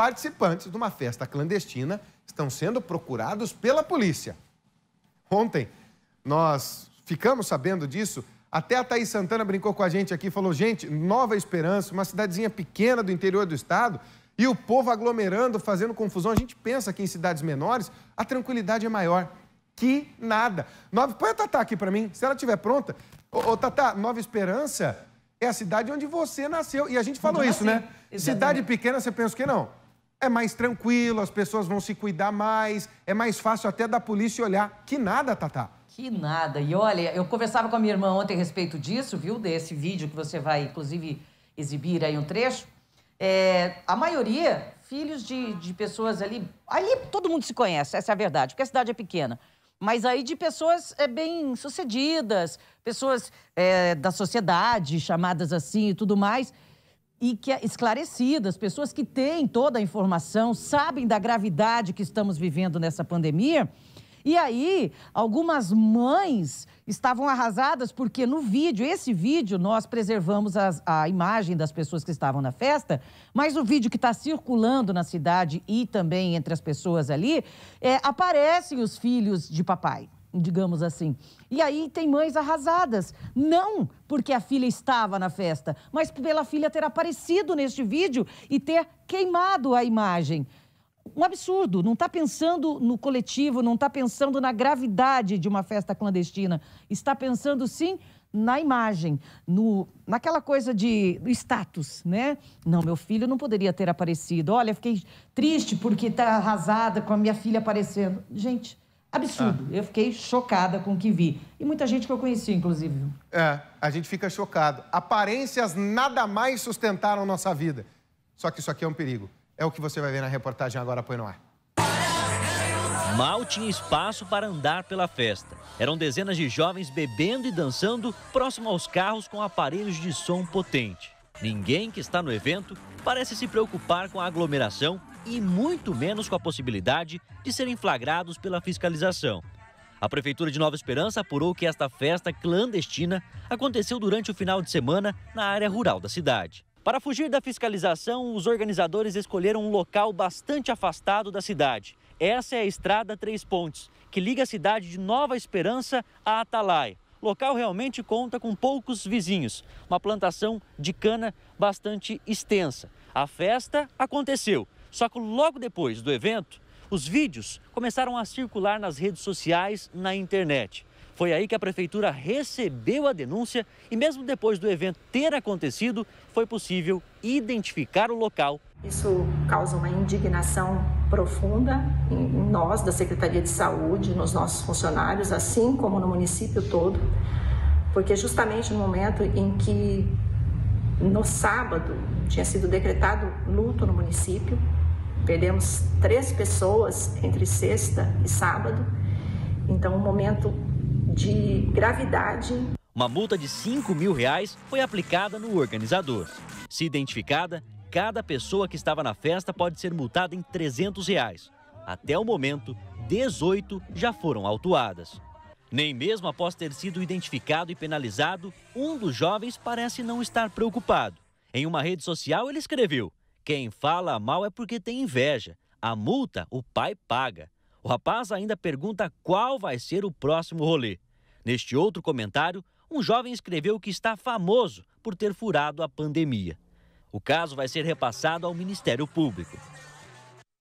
participantes de uma festa clandestina estão sendo procurados pela polícia. Ontem, nós ficamos sabendo disso. Até a Thaís Santana brincou com a gente aqui, falou: gente, Nova Esperança, uma cidadezinha pequena do interior do estado, e o povo aglomerando, fazendo confusão. A gente pensa que em cidades menores a tranquilidade é maior. Que nada. Nova... Põe a Tatá aqui para mim, se ela estiver pronta. Ô, ô Tatá, Nova Esperança é a cidade onde você nasceu. E a gente falou isso, né? Exatamente. Cidade pequena, você pensa que não é mais tranquilo, as pessoas vão se cuidar mais, é mais fácil até da polícia olhar. Que nada, Tatá. Que nada. E olha, eu conversava com a minha irmã ontem a respeito disso, viu? Desse vídeo que você vai, inclusive, exibir aí um trecho. É, a maioria, filhos de, de pessoas ali. Ali todo mundo se conhece, essa é a verdade, porque a cidade é pequena mas aí de pessoas é, bem-sucedidas, pessoas é, da sociedade, chamadas assim e tudo mais e que é esclarecidas, pessoas que têm toda a informação, sabem da gravidade que estamos vivendo nessa pandemia. E aí, algumas mães estavam arrasadas porque no vídeo, esse vídeo, nós preservamos as, a imagem das pessoas que estavam na festa, mas o vídeo que está circulando na cidade e também entre as pessoas ali, é, aparecem os filhos de papai digamos assim. E aí tem mães arrasadas, não porque a filha estava na festa, mas pela filha ter aparecido neste vídeo e ter queimado a imagem. Um absurdo, não está pensando no coletivo, não está pensando na gravidade de uma festa clandestina, está pensando sim na imagem, no, naquela coisa de status, né? Não, meu filho não poderia ter aparecido. Olha, fiquei triste porque está arrasada com a minha filha aparecendo. Gente, Absurdo. Ah. Eu fiquei chocada com o que vi. E muita gente que eu conheci, inclusive. É, a gente fica chocado. Aparências nada mais sustentaram nossa vida. Só que isso aqui é um perigo. É o que você vai ver na reportagem agora, põe no ar. Mal tinha espaço para andar pela festa. Eram dezenas de jovens bebendo e dançando próximo aos carros com aparelhos de som potente. Ninguém que está no evento parece se preocupar com a aglomeração e muito menos com a possibilidade de serem flagrados pela fiscalização. A Prefeitura de Nova Esperança apurou que esta festa clandestina aconteceu durante o final de semana na área rural da cidade. Para fugir da fiscalização, os organizadores escolheram um local bastante afastado da cidade. Essa é a Estrada Três Pontes, que liga a cidade de Nova Esperança à Atalaia local realmente conta com poucos vizinhos, uma plantação de cana bastante extensa. A festa aconteceu só que logo depois do evento, os vídeos começaram a circular nas redes sociais, na internet. Foi aí que a prefeitura recebeu a denúncia e, mesmo depois do evento ter acontecido, foi possível identificar o local. Isso causa uma indignação profunda em nós, da Secretaria de Saúde, nos nossos funcionários, assim como no município todo, porque justamente no momento em que, no sábado, tinha sido decretado luto no município, Perdemos três pessoas entre sexta e sábado. Então, um momento de gravidade. Uma multa de 5 mil reais foi aplicada no organizador. Se identificada, cada pessoa que estava na festa pode ser multada em 300 reais. Até o momento, 18 já foram autuadas. Nem mesmo após ter sido identificado e penalizado, um dos jovens parece não estar preocupado. Em uma rede social, ele escreveu: quem fala mal é porque tem inveja. A multa o pai paga. O rapaz ainda pergunta qual vai ser o próximo rolê. Neste outro comentário, um jovem escreveu que está famoso por ter furado a pandemia. O caso vai ser repassado ao Ministério Público.